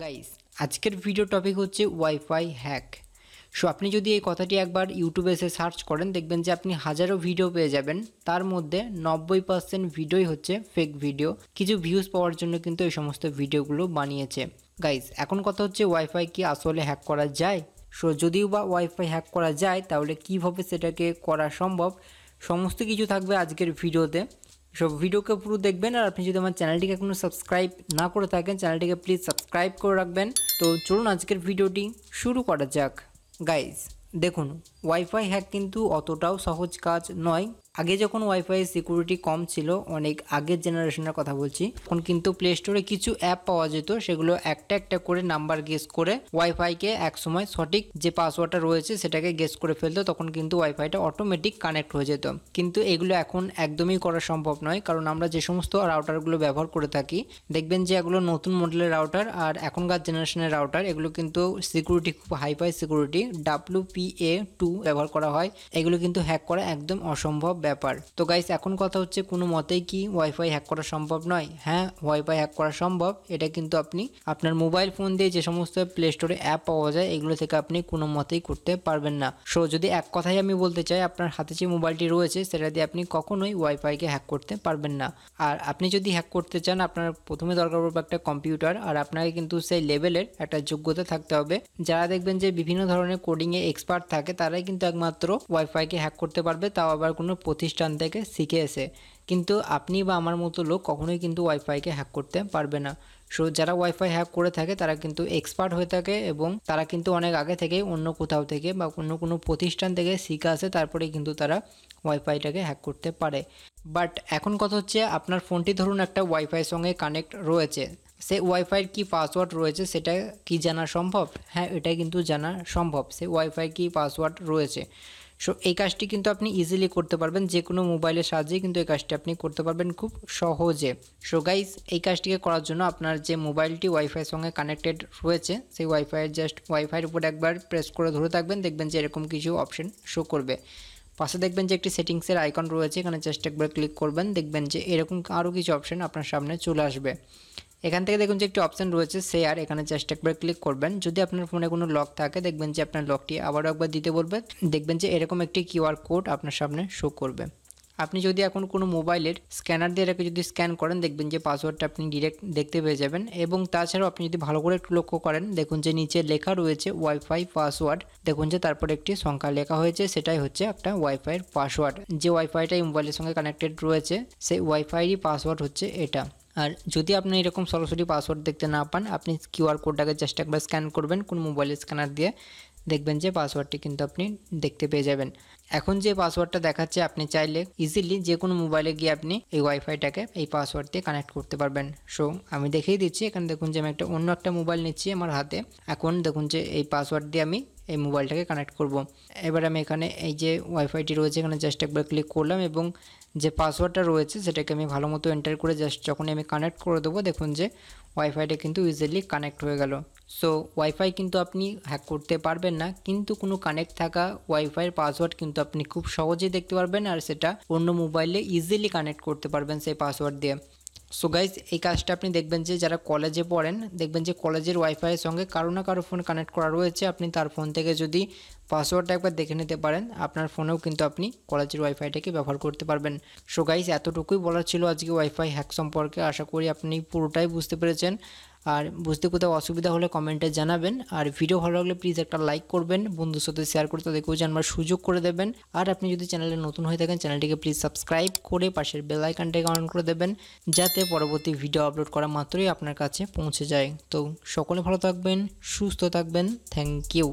Guys আজকের video topic হচ্ছে wifi hack so আপনি যদি এই কথাটি একবার ইউটিউবে এসে সার্চ করেন দেখবেন যে আপনি হাজারো ভিডিও পেয়ে যাবেন তার মধ্যে নব্বই পার্সেন্ট ভিডিওই হচ্ছে ফেক ভিডিও কিছু ভিউজ পাওয়ার জন্য কিন্তু এই সমস্ত ভিডিওগুলো বানিয়েছে গাইস এখন কথা হচ্ছে ওয়াইফাই কি আসলে হ্যাক করা যায় সো যদিও বা ওয়াইফাই হ্যাক করা যায় তাহলে কীভাবে সেটাকে করা সম্ভব সমস্ত কিছু থাকবে আজকের ভিডিওতে সব ভিডিওকে পুরো দেখবেন আর আপনি যদি আমার চ্যানেলটিকে এখনও সাবস্ক্রাইব না করে থাকেন চ্যানেলটিকে প্লিজ সাবস্ক্রাইব করে রাখবেন তো চলুন আজকের ভিডিওটি শুরু করা যাক গাইজ দেখুন ওয়াইফাই হ্যাক কিন্তু অতটাও সহজ কাজ নয় আগে যখন ওয়াইফাই সিকিউরিটি কম ছিল অনেক আগের জেনারেশনের কথা বলছি তখন কিন্তু প্লে স্টোরে কিছু অ্যাপ পাওয়া যেত সেগুলো একটা একটা করে নাম্বার গেস করে ওয়াইফাইকে একসময় সঠিক যে পাসওয়ার্ডটা রয়েছে সেটাকে গেস করে ফেলতো তখন কিন্তু ওয়াইফাইটা অটোমেটিক কানেক্ট হয়ে যেত কিন্তু এগুলো এখন একদমই করা সম্ভব নয় কারণ আমরা যে সমস্ত রাউটারগুলো ব্যবহার করে থাকি দেখবেন যে এগুলো নতুন মডেলের রাউটার আর এখনকার জেনারেশনের রাউটার এগুলো কিন্তু সিকিউরিটি খুব hi fi security W P A two ব্যবহার করা হয় এগুলো কিন্তু হ্যাক করা একদম অসম্ভব ব্যাপার তো গাইস এখন কথা হচ্ছে কোনো মতেই কি ওয়াইফাই হ্যাক করা সম্ভব নয় হ্যাঁ ওয়াইফাই হ্যাক করা সম্ভব এটা কিন্তু আপনি আপনার মোবাইল ফোন দিয়ে যে সমস্ত প্লে স্টোরে অ্যাপ পাওয়া যায় এগুলো থেকে আপনি কোনো মতেই করতে পারবেন না সো যদি এক কথাই আমি বলতে চাই আপনার হাতে যে মোবাইলটি রয়েছে সেটা দিয়ে আপনি কখনোই ওয়াইফাইকে হ্যাক করতে পারবেন না আর আপনি যদি হ্যাক করতে চান আপনার প্রথমে দরকার পড়বে একটা কম্পিউটার আর আপনাকে কিন্তু সেই লেভেলের একটা যোগ্যতা থাকতে হবে যারা দেখবেন যে বিভিন্ন ধরনের কোডিংয়ে এক্সপার্ট থাকে তারাই কিন্তু একমাত্র ওয়াইফাইকে হ্যাক করতে পারবে তাও আবার কোনো প্রতিষ্ঠান থেকে শিখে এসে কিন্তু আপনি বা আমার মতো লোক কখনোই কিন্তু ওয়াইফাইকে হ্যাক করতে পারবে না সো যারা ওয়াইফাই হ্যাক করে থাকে তারা কিন্তু এক্সপার্ট হয়ে থাকে এবং তারা কিন্তু অনেক আগে থেকে অন্য কোথাও থেকে বা অন্য কোনো প্রতিষ্ঠান থেকে শিখে আসে তারপরে কিন্তু তারা ওয়াইফাইটাকে হ্যাক করতে পারে বাট এখন কথা হচ্ছে আপনার ফোনটি ধরুন একটা ওয়াইফাইয়ের সঙ্গে কানেক্ট রয়েছে সে ওয়াইফাইয়ের কি পাসওয়ার্ড রয়েছে সেটা কি জানা সম্ভব হ্যাঁ এটা কিন্তু জানা সম্ভব সে ওয়াইফাই কি পাসওয়ার্ড রয়েছে সো এই কাজটি কিন্তু আপনি ইজিলি করতে পারবেন যে কোনো মোবাইলের সাহায্যে কিন্তু এই কাজটি আপনি করতে পারবেন খুব সহজে সো গাইজ এই কাজটিকে করার জন্য আপনার যে মোবাইলটি ওয়াইফাইয়ের সঙ্গে কানেক্টেড রয়েছে সেই ওয়াইফাইয়ের জাস্ট ওয়াইফাইয়ের উপর একবার প্রেস করে ধরে থাকবেন দেখবেন যে এরকম কিছু অপশন শো করবে পাশে দেখবেন যে একটি সেটিংসের আইকন রয়েছে এখানে জাস্ট একবার ক্লিক করবেন দেখবেন যে এরকম আরও কিছু অপশন আপনার সামনে চলে আসবে এখান থেকে দেখুন যে একটি অপশান রয়েছে শেয়ার এখানে জাস্ট একবার ক্লিক করবেন যদি আপনার ফোনে কোনো লক থাকে দেখবেন যে আপনার লকটি আবারও একবার দিতে বলবে দেখবেন যে এরকম একটি কিউআর কোড আপনার সামনে শো করবে আপনি যদি এখন কোনো মোবাইলের স্ক্যানার দিয়ে এটাকে যদি স্ক্যান করেন দেখবেন যে পাসওয়ার্ডটা আপনি ডিরেক্ট দেখতে পেয়ে যাবেন এবং তাছাড়াও আপনি যদি ভালো করে একটু লক্ষ্য করেন দেখুন যে নিচে লেখা রয়েছে ওয়াইফাই পাসওয়ার্ড দেখুন যে তারপর একটি সংখ্যা লেখা হয়েছে সেটাই হচ্ছে একটা ওয়াইফাইয়ের পাসওয়ার্ড যে ওয়াইফাইটা এই মোবাইলের সঙ্গে কানেক্টেড রয়েছে সেই ওয়াইফাইরই পাসওয়ার্ড হচ্ছে এটা আর যদি আপনি এরকম সরাসরি পাসওয়ার্ড দেখতে না পান আপনি কিউআর কোডটাকে জাস্ট একবার স্ক্যান করবেন কোন মোবাইল স্ক্যানার দিয়ে দেখবেন যে পাসওয়ার্ডটি কিন্তু আপনি দেখতে পেয়ে যাবেন এখন যে পাসওয়ার্ডটা দেখাচ্ছে আপনি চাইলে ইজিলি যে কোনো মোবাইলে গিয়ে আপনি এই ওয়াইফাইটাকে এই পাসওয়ার্ড দিয়ে কানেক্ট করতে পারবেন সো আমি দেখেই দিচ্ছি এখানে দেখুন যে আমি একটা অন্য একটা মোবাইল নিচ্ছি আমার হাতে এখন দেখুন যে এই পাসওয়ার্ড দিয়ে আমি এই মোবাইলটাকে কানেক্ট করব। এবার আমি এখানে এই যে ওয়াইফাইটি রয়েছে এখানে জাস্ট একবার ক্লিক করলাম এবং যে পাসওয়ার্ডটা রয়েছে সেটাকে আমি ভালো মতো এন্টার করে জাস্ট যখনই আমি কানেক্ট করে দেবো দেখুন যে ওয়াইফাইটা কিন্তু ইজিলি কানেক্ট হয়ে গেল সো ওয়াইফাই কিন্তু আপনি হ্যাক করতে পারবেন না কিন্তু কোনো কানেক্ট থাকা ওয়াইফাইয়ের পাসওয়ার্ড কিন্তু আপনি খুব সহজেই দেখতে পারবেন আর সেটা অন্য মোবাইলে ইজিলি কানেক্ট করতে পারবেন সেই পাসওয়ার্ড দিয়ে সো গাইজ এই কাজটা আপনি দেখবেন যে যারা কলেজে পড়েন দেখবেন যে কলেজের ওয়াইফাইয়ের সঙ্গে কারো না কারো ফোন কানেক্ট করা রয়েছে আপনি তার ফোন থেকে যদি পাসওয়ার্ডটা একবার দেখে নিতে পারেন আপনার ফোনেও কিন্তু আপনি কলেজের ওয়াইফাইটাকে ব্যবহার করতে পারবেন সো গাইজ এতটুকুই বলার ছিল আজকে ওয়াইফাই হ্যাক সম্পর্কে আশা করি আপনি পুরোটাই বুঝতে পেরেছেন আর বুঝতে কোথাও অসুবিধা হলে কমেন্টে জানাবেন আর ভিডিও ভালো লাগলে প্লিজ একটা লাইক করবেন বন্ধুর সাথে শেয়ার করে তাদেরকেও জানবার সুযোগ করে দেবেন আর আপনি যদি চ্যানেলে নতুন হয়ে থাকেন চ্যানেলটিকে প্লিজ সাবস্ক্রাইব করে পাশের বেল আইকনটাকে অন করে দেবেন যাতে পরবর্তী ভিডিও আপলোড করা মাত্রই আপনার কাছে পৌঁছে যায় তো সকলে ভালো থাকবেন সুস্থ থাকবেন থ্যাংক ইউ